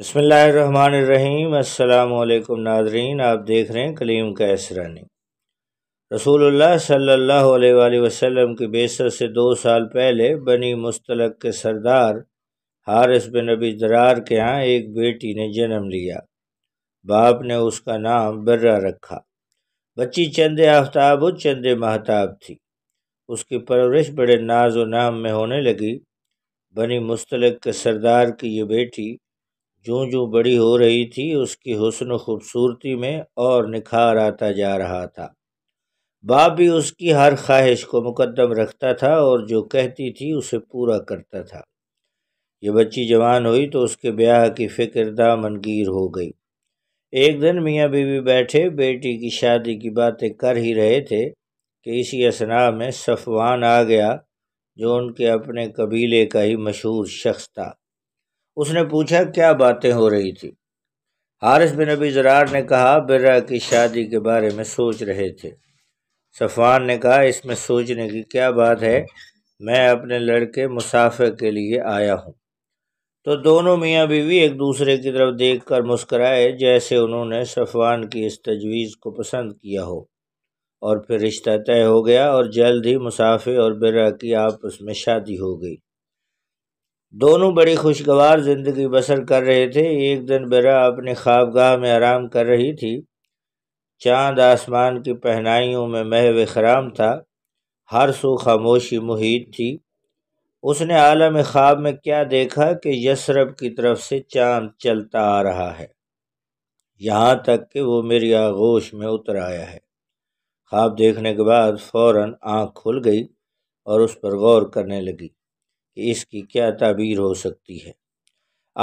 बसमीम अल्लाम नाजरीन आप देख रहे हैं कलीम का इसरानी रसूलुल्लाह सल्लल्लाहु अलैहि वसल्लम की बेसत से दो साल पहले बनी मुस्तलक के सरदार हारिस बिन अबी दरार के यहाँ एक बेटी ने जन्म लिया बाप ने उसका नाम बर्रा रखा बच्ची चंदे आफ्ताब और चंदे महताब थी उसकी परवरिश बड़े नाज व नाम में होने लगी बनी मुस्तलक के सरदार की ये बेटी जो जो बड़ी हो रही थी उसकी हुसन खूबसूरती में और निखार आता जा रहा था बाप भी उसकी हर ख्वाहिश को मुकदम रखता था और जो कहती थी उसे पूरा करता था ये बच्ची जवान हुई तो उसके ब्याह की फिक्र दामनगीर हो गई एक दिन मियाँ बीवी बैठे बेटी की शादी की बातें कर ही रहे थे कि इसी असना में सफवान आ गया जो उनके अपने कबीले का ही मशहूर शख्स था उसने पूछा क्या बातें हो रही थी हारिस बिन नबी जरार ने कहा बिर्रा की शादी के बारे में सोच रहे थे सफ़ान ने कहा इसमें सोचने की क्या बात है मैं अपने लड़के मुसाफिर के लिए आया हूँ तो दोनों मियाँ बीवी एक दूसरे की तरफ देख कर मुस्कराए जैसे उन्होंने सफ़ान की इस तजवीज़ को पसंद किया हो और फिर रिश्ता तय हो गया और जल्द ही मुसाफिर और बिर्रा की आपस में शादी हो गई दोनों बड़ी खुशगवार ज़िंदगी बसर कर रहे थे एक दिन बेरा अपने ख्वाबगाह में आराम कर रही थी चांद आसमान की पहनाइयों में महव खराम था हर सो खामोशी मुहित थी उसने आलम ख्वाब में क्या देखा कि यसरब की तरफ से चांद चलता आ रहा है यहाँ तक कि वो मेरी आगोश में उतर आया है ख्वाब देखने के बाद फ़ौर आँख खुल गई और उस पर गौर करने लगी कि इसकी क्या ताबीर हो सकती है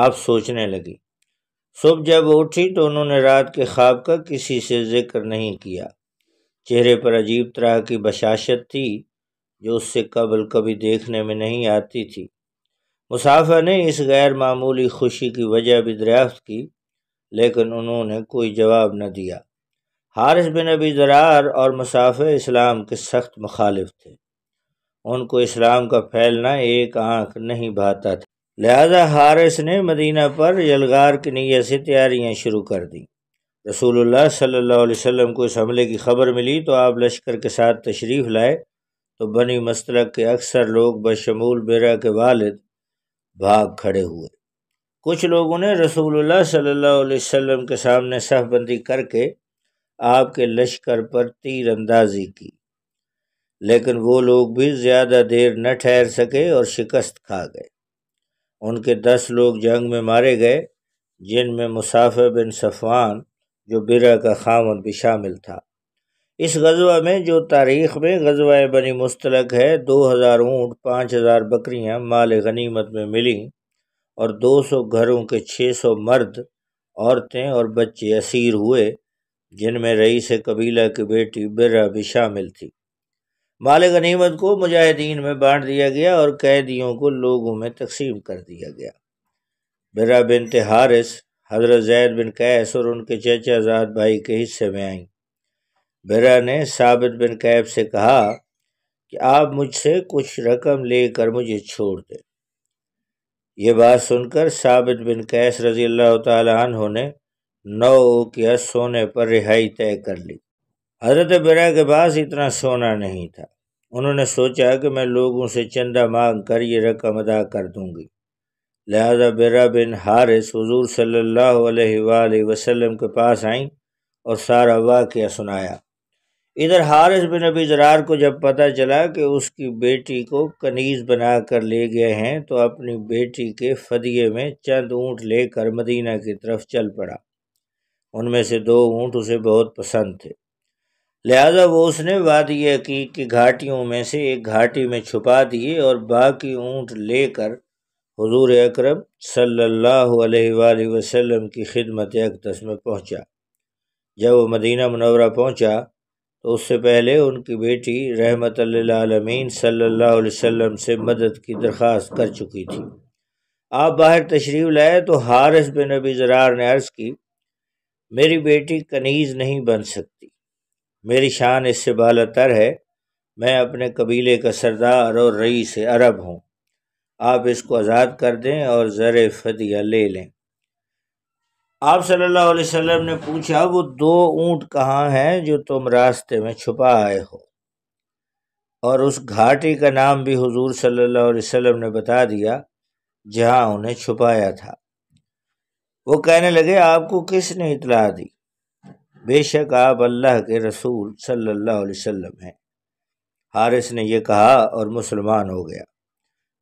आप सोचने लगी सुबह जब उठी तो उन्होंने रात के ख्वाब का किसी से जिक्र नहीं किया चेहरे पर अजीब तरह की बशाशत थी जो उससे कबल कभी देखने में नहीं आती थी मुसाफा ने इस गैर मामूली खुशी की वजह भी दरियाफ्त की लेकिन उन्होंने कोई जवाब न दिया हारिस बिन अबी जरार और मुसाफे इस्लाम के सख्त मुखालिफ थे उनको इस्लाम का फैलना एक आंख नहीं भाता था लिहाजा हारिस ने मदीना पर यलगार की नीयत से तैयारियाँ शुरू कर दी रसूलुल्लाह सल्लल्लाहु अलैहि वसल्लम को इस हमले की खबर मिली तो आप लश्कर के साथ तशरीफ़ लाए तो बनी मस्तलक के अक्सर लोग बशमूल बेरा के वालिद भाग खड़े हुए कुछ लोगों ने रसूलुल्लाह सल्लल्लाहु अलैहि वसल्लम के सामने सहबंदी करके आपके लश्कर पर तीरंदाजी अंदाजी की लेकिन वो लोग भी ज़्यादा देर न ठहर सके और शिकस्त खा गए उनके दस लोग जंग में मारे गए जिनमें मुसाफिर बिन सफ़वान जो बिरा का खामन भी शामिल था इस गजवा में जो तारीख़ में गजवाए बनी मुस्तलक है दो हज़ार ऊँट पाँच हज़ार बकरियाँ माल गनीमत में मिली और दो सौ घरों के छः सौ मर्द औरतें और बच्चे असीर हुए जिनमें रईस कबीला की बेटी बिरा भी शामिल थी माल गनीमत को मुजाहिदीन में बांट दिया गया और कैदियों को लोगों में तकसीम कर दिया गया बिरा बिन तिहारिस हज़रत जैद बिन कैस और उनके चचा भाई के हिस्से में आईं बिरा ने साबित बिन कैब से कहा कि आप मुझसे कुछ रकम लेकर मुझे छोड़ दें यह बात सुनकर साबित बिन कैस रजी अल्लाह ने नौ उकिया सोने पर रिहाई तय कर ली हजरत बरा के पास इतना सोना नहीं था उन्होंने सोचा कि मैं लोगों से चंदा मांग कर ये रकम अदा कर दूंगी लिहाजा बरा बिन हारिस हजूर सल्ला वसलम के पास आई और सारा वाक़ सुनाया इधर हारिस बिन अबी जरार को जब पता चला कि उसकी बेटी को कनीज़ बना कर ले गए हैं तो अपनी बेटी के फदिये में चंद ऊँट लेकर मदीना की तरफ चल पड़ा उनमें से दो ऊँट उसे बहुत पसंद थे लिहाजा वो उसने वादी यह की घाटियों में से एक घाटी में छुपा दिए और बाकी ऊँट लेकर हजूर अक्रम सल्ला वसलम की खिदमत अकदस में पहुँचा जब वो मदीना मनवरा पहुँचा तो उससे पहले उनकी बेटी रहमत आलमीन सल्ला वसम से मदद की दरख्वास्त कर चुकी थी आप बाहर तशरीफ़ लाए तो हारिस बिन नबी जरार ने अर्ज़ की मेरी बेटी कनीज़ नहीं बन सकती मेरी शान इससे बालतर है मैं अपने कबीले का सरदार और रई से अरब हूँ आप इसको आज़ाद कर दें और ज़र फतिया ले लें आप सल्लल्लाहु अलैहि वसल्लम ने पूछा वो दो ऊंट कहाँ हैं जो तुम रास्ते में छुपा आए हो और उस घाटी का नाम भी हुजूर सल्लल्लाहु अलैहि वसल्लम ने बता दिया जहाँ उन्हें छुपाया था वो कहने लगे आपको किसने इतला दी बेशक आप अल्लाह के रसूल सल्लल्लाहु अलैहि वसल्लम हैं हारिस ने यह कहा और मुसलमान हो गया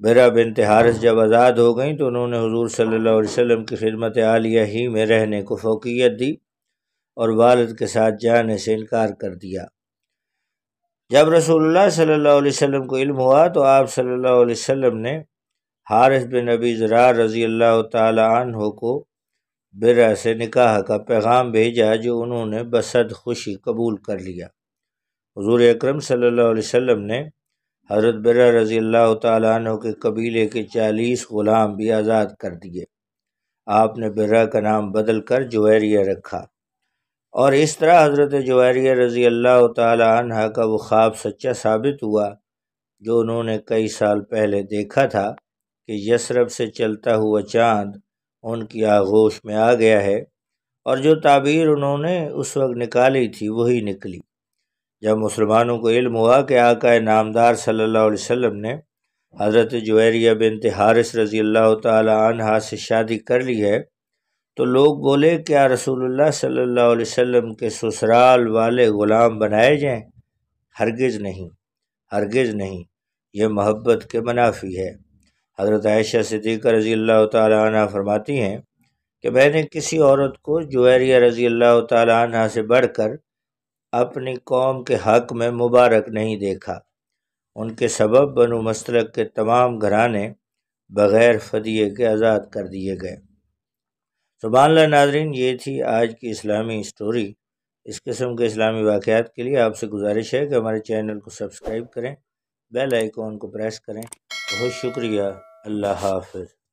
बेरा बिनत हारिस जब आज़ाद हो गई तो उन्होंने हजूर सल्लल्लाहु अलैहि वसल्लम की खिदमत आलिया ही में रहने को फोकियत दी और वालद के साथ जाने से इनकार कर दिया जब रसूलुल्लाह सल्लल्लाहु अलैहि वसल्लम को इल्म हुआ तो आप सल्लल्लाहु अलैहि वसल्लम ने हारिस बिन नबी ज़रा रज़ी अल्लाह तन को बिरह से निकाह का पैगाम भेजा जो उन्होंने बसद खुशी कबूल कर लिया हजूर अक्रम सल्लल्लाहु ने हज़रत बिर रज़ी अल्लाह तु के कबीले के चालीस ग़ुलाम भी आज़ाद कर दिए आपने बिरह का नाम बदल कर जवैरिया रखा और इस तरह हज़रत जवैरिया रज़ी अल्लाह तह का वो ख्वाब सच्चा साबित हुआ जो उन्होंने कई साल पहले देखा था कि यसरब से चलता हुआ चाँद उनकी आगोश में आ गया है और जो ताबीर उन्होंने उस वक्त निकाली थी वही निकली जब मुसलमानों को इल्म हुआ कि आका नामदार सल्लल्लाहु अलैहि वसल्लम ने हज़रत जवैरिया बिन हारिस रज़ी अल्लाह तहा से शादी कर ली है तो लोग बोले क्या रसूलुल्लाह सल्लल्लाहु अलैहि वसल्लम के ससुराल वाले ग़ुलाम बनाए जाएं हरगिज़ नहीं हरगिज़ नहीं यह मोहब्बत के मनाफी है हज़रत आयशा सिद्दीक़ रज़ी अल्लाह तह फरमाती हैं कि मैंने किसी औरत को जुहरिया रज़ी अल्लाह तह से बढ़कर अपनी कौम के हक़ में मुबारक नहीं देखा उनके सबब बनु मसलक के तमाम घराने बग़ैर फदिये के आज़ाद कर दिए गए सुबहानला नाजरीन ये थी आज की इस्लामी स्टोरी इस किस्म के इस्लामी वाक़ात के लिए आपसे गुजारिश है कि हमारे चैनल को सब्सक्राइब करें बेल आइकॉन को प्रेस करें बहुत शुक्रिया अल्लाह हाफिज़